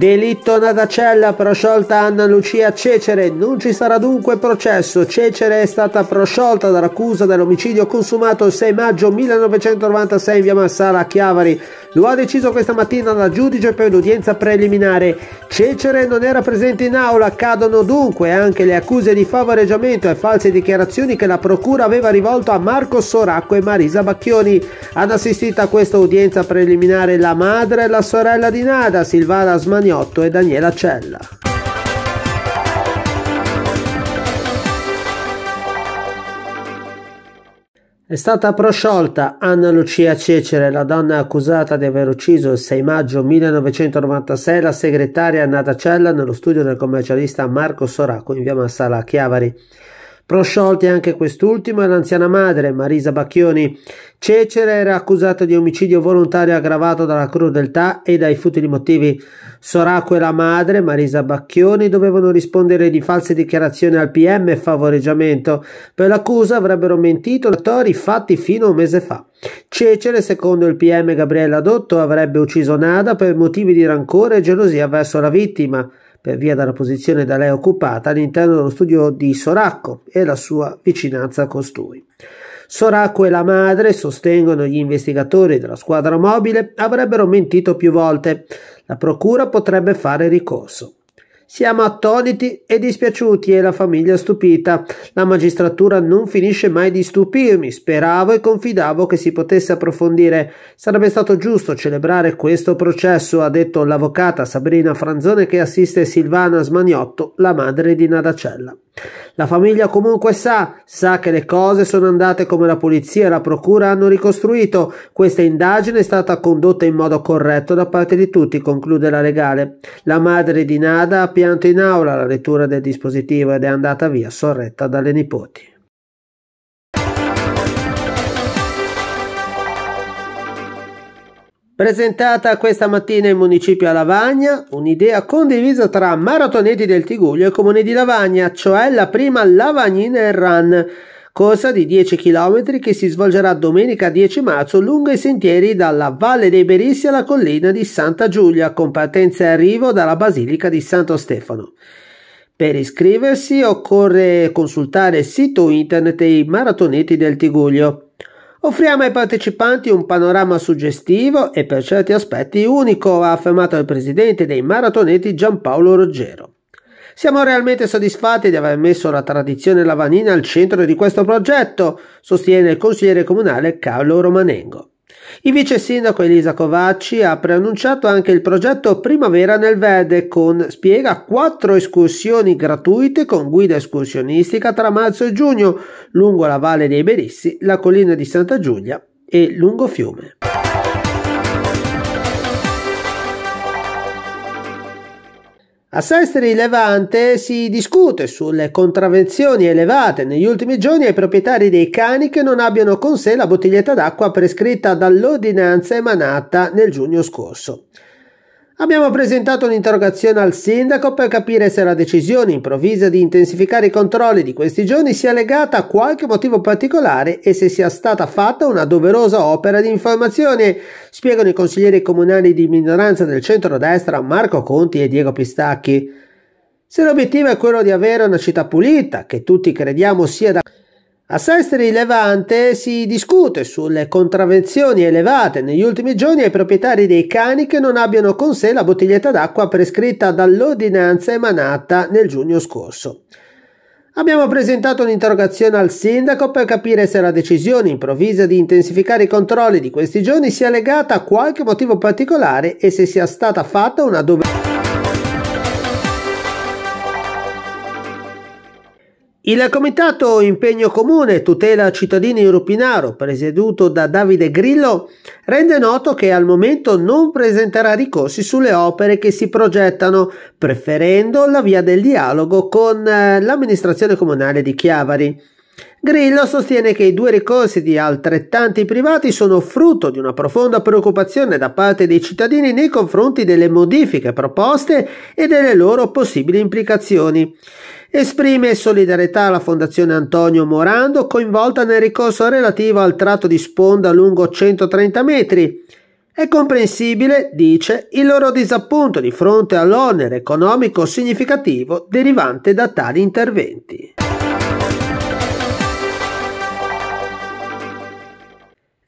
Delitto Nadacella prosciolta Anna Lucia Cecere. Non ci sarà dunque processo. Cecere è stata prosciolta dall'accusa dell'omicidio consumato il 6 maggio 1996 in via Massara a Chiavari. Lo ha deciso questa mattina la giudice per l'udienza preliminare. Cecere non era presente in aula, cadono dunque anche le accuse di favoreggiamento e false dichiarazioni che la procura aveva rivolto a Marco Soracco e Marisa Bacchioni. Hanno assistito a questa udienza preliminare la madre e la sorella di Nada, Silvana Smaniotto e Daniela Cella. È stata prosciolta Anna Lucia Cecere, la donna accusata di aver ucciso il 6 maggio 1996 la segretaria Annata Cella nello studio del commercialista Marco Soracco in via Massala a Chiavari. Prosciolti anche quest'ultimo e l'anziana madre Marisa Bacchioni, Cecere era accusato di omicidio volontario aggravato dalla crudeltà e dai futili motivi. Soracco e la madre, Marisa Bacchioni, dovevano rispondere di false dichiarazioni al PM e favoreggiamento. Per l'accusa avrebbero mentito natori fatti fino a un mese fa. Cecere, secondo il PM Gabriella Dotto, avrebbe ucciso Nada per motivi di rancore e gelosia verso la vittima per via della posizione da lei occupata all'interno dello studio di Soracco e la sua vicinanza a costui. Soracco e la madre, sostengono gli investigatori della squadra mobile, avrebbero mentito più volte. La procura potrebbe fare ricorso. Siamo attoniti e dispiaciuti e la famiglia stupita. La magistratura non finisce mai di stupirmi. Speravo e confidavo che si potesse approfondire. Sarebbe stato giusto celebrare questo processo, ha detto l'avvocata Sabrina Franzone che assiste Silvana Smaniotto, la madre di Nadacella. La famiglia comunque sa, sa che le cose sono andate come la polizia e la procura hanno ricostruito. Questa indagine è stata condotta in modo corretto da parte di tutti, conclude la legale. La madre di Nada ha pianto in aula la lettura del dispositivo ed è andata via sorretta dalle nipoti. Presentata questa mattina in municipio a Lavagna, un'idea condivisa tra maratoneti del Tiguglio e comune di Lavagna, cioè la prima Lavagnina Run, corsa di 10 km che si svolgerà domenica 10 marzo lungo i sentieri dalla Valle dei Berissi alla collina di Santa Giulia, con partenza e arrivo dalla Basilica di Santo Stefano. Per iscriversi occorre consultare il sito internet dei maratoneti del Tiguglio. Offriamo ai partecipanti un panorama suggestivo e per certi aspetti unico, ha affermato il presidente dei maratoneti Giampaolo Roggero. Siamo realmente soddisfatti di aver messo la tradizione lavanina al centro di questo progetto, sostiene il consigliere comunale Carlo Romanengo. Il vice sindaco Elisa Covacci ha preannunciato anche il progetto Primavera nel Vede con, spiega, quattro escursioni gratuite con guida escursionistica tra marzo e giugno lungo la Valle dei Berissi, la collina di Santa Giulia e lungo fiume. A Sestri Levante si discute sulle contravenzioni elevate negli ultimi giorni ai proprietari dei cani che non abbiano con sé la bottiglietta d'acqua prescritta dall'ordinanza emanata nel giugno scorso. Abbiamo presentato un'interrogazione al sindaco per capire se la decisione improvvisa di intensificare i controlli di questi giorni sia legata a qualche motivo particolare e se sia stata fatta una doverosa opera di informazione, spiegano i consiglieri comunali di minoranza del centro-destra Marco Conti e Diego Pistacchi. Se l'obiettivo è quello di avere una città pulita, che tutti crediamo sia da a Sestri Levante si discute sulle contravvenzioni elevate negli ultimi giorni ai proprietari dei cani che non abbiano con sé la bottiglietta d'acqua prescritta dall'ordinanza emanata nel giugno scorso. Abbiamo presentato un'interrogazione al sindaco per capire se la decisione improvvisa di intensificare i controlli di questi giorni sia legata a qualche motivo particolare e se sia stata fatta una doverosa Il comitato Impegno Comune Tutela Cittadini Rupinaro, presieduto da Davide Grillo, rende noto che al momento non presenterà ricorsi sulle opere che si progettano, preferendo la via del dialogo con eh, l'amministrazione comunale di Chiavari. Grillo sostiene che i due ricorsi di altrettanti privati sono frutto di una profonda preoccupazione da parte dei cittadini nei confronti delle modifiche proposte e delle loro possibili implicazioni. Esprime solidarietà alla Fondazione Antonio Morando coinvolta nel ricorso relativo al tratto di sponda lungo 130 metri. È comprensibile, dice, il loro disappunto di fronte all'onere economico significativo derivante da tali interventi.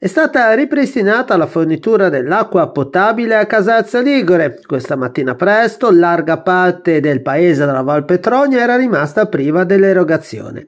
È stata ripristinata la fornitura dell'acqua potabile a Casazza Ligure. Questa mattina presto larga parte del paese della Val Petronia era rimasta priva dell'erogazione.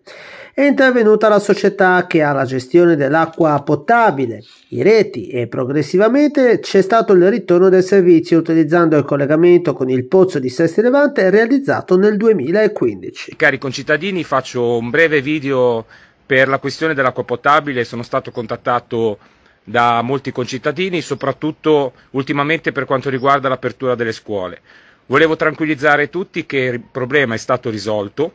È intervenuta la società che ha la gestione dell'acqua potabile, i reti e progressivamente c'è stato il ritorno del servizio utilizzando il collegamento con il pozzo di Sesti Levante realizzato nel 2015. Cari concittadini faccio un breve video per la questione dell'acqua potabile sono stato contattato da molti concittadini, soprattutto ultimamente per quanto riguarda l'apertura delle scuole. Volevo tranquillizzare tutti che il problema è stato risolto.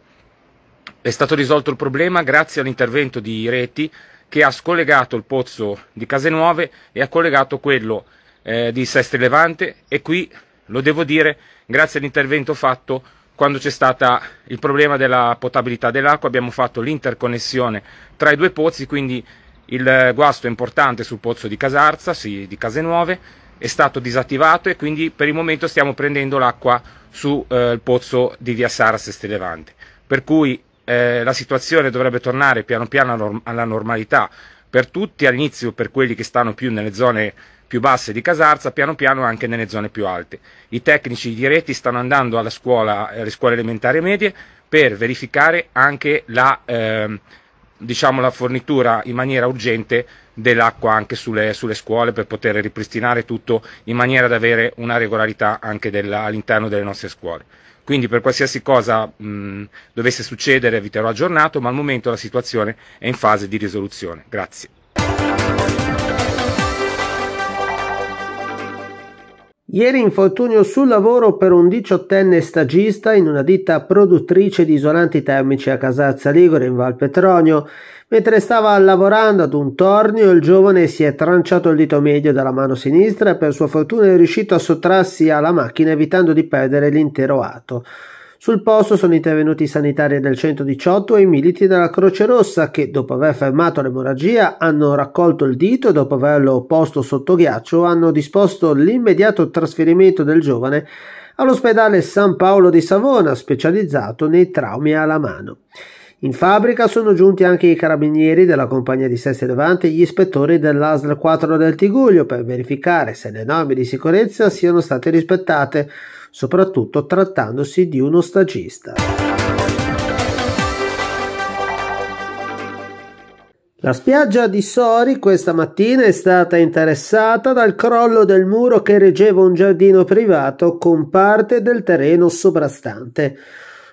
È stato risolto il problema grazie all'intervento di Reti che ha scollegato il pozzo di Case Nuove e ha collegato quello eh, di Sestri Levante e qui, lo devo dire, grazie all'intervento fatto quando c'è stato il problema della potabilità dell'acqua abbiamo fatto l'interconnessione tra i due pozzi, quindi il guasto importante sul pozzo di Casarza, sì, di Nuove, è stato disattivato e quindi per il momento stiamo prendendo l'acqua sul eh, pozzo di Via Sara Seste Levante. Per cui eh, la situazione dovrebbe tornare piano piano alla normalità per tutti, all'inizio per quelli che stanno più nelle zone più basse di Casarza, piano piano anche nelle zone più alte. I tecnici di reti stanno andando alla scuola, alle scuole elementari e medie per verificare anche la, eh, diciamo, la fornitura in maniera urgente dell'acqua anche sulle, sulle, scuole per poter ripristinare tutto in maniera da avere una regolarità anche all'interno delle nostre scuole. Quindi per qualsiasi cosa mh, dovesse succedere vi terrò aggiornato, ma al momento la situazione è in fase di risoluzione. Grazie. Ieri infortunio sul lavoro per un diciottenne stagista in una ditta produttrice di isolanti termici a Casazza Ligure in Val Petronio. Mentre stava lavorando ad un tornio, il giovane si è tranciato il dito medio dalla mano sinistra e per sua fortuna è riuscito a sottrarsi alla macchina evitando di perdere l'intero ato. Sul posto sono intervenuti i sanitari del 118 e i militi della Croce Rossa che, dopo aver fermato l'emorragia, hanno raccolto il dito e dopo averlo posto sotto ghiaccio hanno disposto l'immediato trasferimento del giovane all'ospedale San Paolo di Savona, specializzato nei traumi alla mano. In fabbrica sono giunti anche i carabinieri della compagnia di Sesti Levante e gli ispettori dell'ASL 4 del Tiguglio per verificare se le norme di sicurezza siano state rispettate soprattutto trattandosi di uno stagista. La spiaggia di Sori questa mattina è stata interessata dal crollo del muro che reggeva un giardino privato con parte del terreno sovrastante.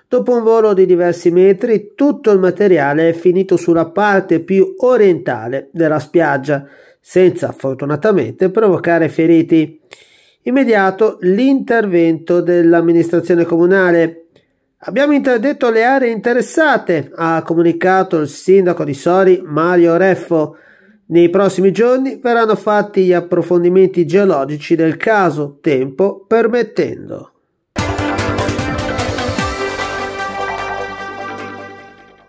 Dopo un volo di diversi metri, tutto il materiale è finito sulla parte più orientale della spiaggia, senza fortunatamente provocare feriti immediato l'intervento dell'amministrazione comunale. Abbiamo interdetto le aree interessate, ha comunicato il sindaco di Sori Mario Reffo. Nei prossimi giorni verranno fatti gli approfondimenti geologici del caso, tempo permettendo.